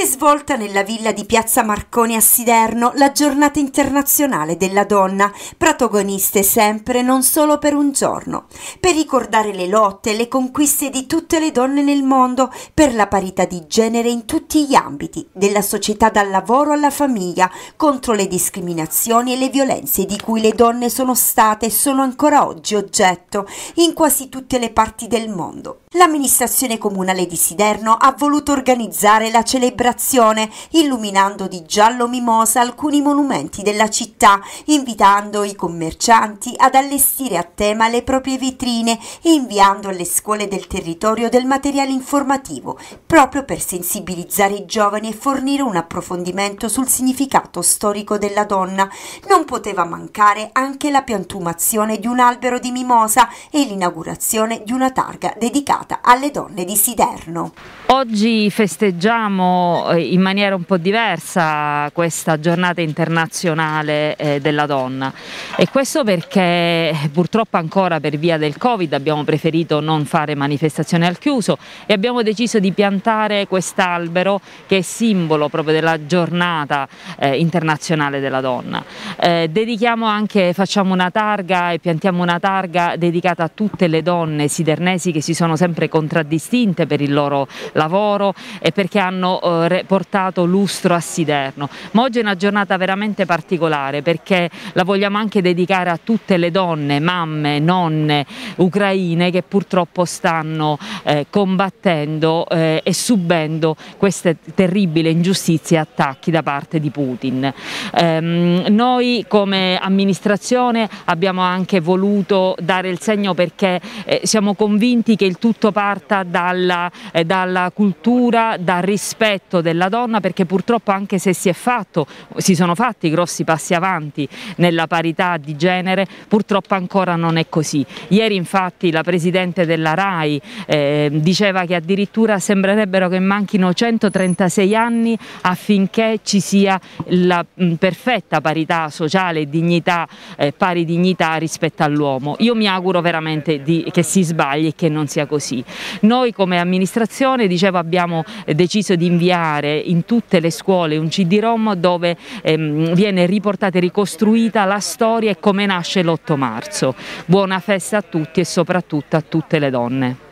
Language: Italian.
Si è svolta nella villa di Piazza Marconi a Siderno la giornata internazionale della donna, protagoniste sempre non solo per un giorno, per ricordare le lotte e le conquiste di tutte le donne nel mondo per la parità di genere in tutti gli ambiti, della società dal lavoro alla famiglia, contro le discriminazioni e le violenze di cui le donne sono state e sono ancora oggi oggetto in quasi tutte le parti del mondo. L'amministrazione comunale di Siderno ha voluto organizzare la celebrazione celebrazione, illuminando di giallo mimosa alcuni monumenti della città, invitando i commercianti ad allestire a tema le proprie vetrine e inviando alle scuole del territorio del materiale informativo, proprio per sensibilizzare i giovani e fornire un approfondimento sul significato storico della donna. Non poteva mancare anche la piantumazione di un albero di mimosa e l'inaugurazione di una targa dedicata alle donne di Siderno. Oggi festeggiamo eh, in maniera un po' diversa questa giornata internazionale eh, della donna e questo perché purtroppo ancora per via del Covid abbiamo preferito non fare manifestazioni al chiuso e abbiamo deciso di piantare quest'albero che è simbolo proprio della giornata eh, internazionale della donna. Eh, dedichiamo anche, facciamo una targa e piantiamo una targa dedicata a tutte le donne sidernesi che si sono sempre contraddistinte per il loro lavoro e perché hanno eh, portato lustro a Siderno. Ma oggi è una giornata veramente particolare perché la vogliamo anche dedicare a tutte le donne, mamme, nonne ucraine che purtroppo stanno eh, combattendo eh, e subendo queste terribili ingiustizie e attacchi da parte di Putin. Ehm, noi come amministrazione abbiamo anche voluto dare il segno perché eh, siamo convinti che il tutto parta dalla, eh, dalla cultura, dal rispetto rispetto della donna perché purtroppo anche se si, è fatto, si sono fatti grossi passi avanti nella parità di genere, purtroppo ancora non è così. Ieri infatti la Presidente della RAI eh, diceva che addirittura sembrerebbero che manchino 136 anni affinché ci sia la mh, mm, perfetta parità sociale e dignità, eh, pari dignità rispetto all'uomo. Io mi auguro veramente di, che si sbagli e che non sia così. Noi come amministrazione, dicevo, abbiamo eh, deciso di inviare creare in tutte le scuole un CD-ROM dove ehm, viene riportata e ricostruita la storia e come nasce l'8 marzo. Buona festa a tutti e soprattutto a tutte le donne.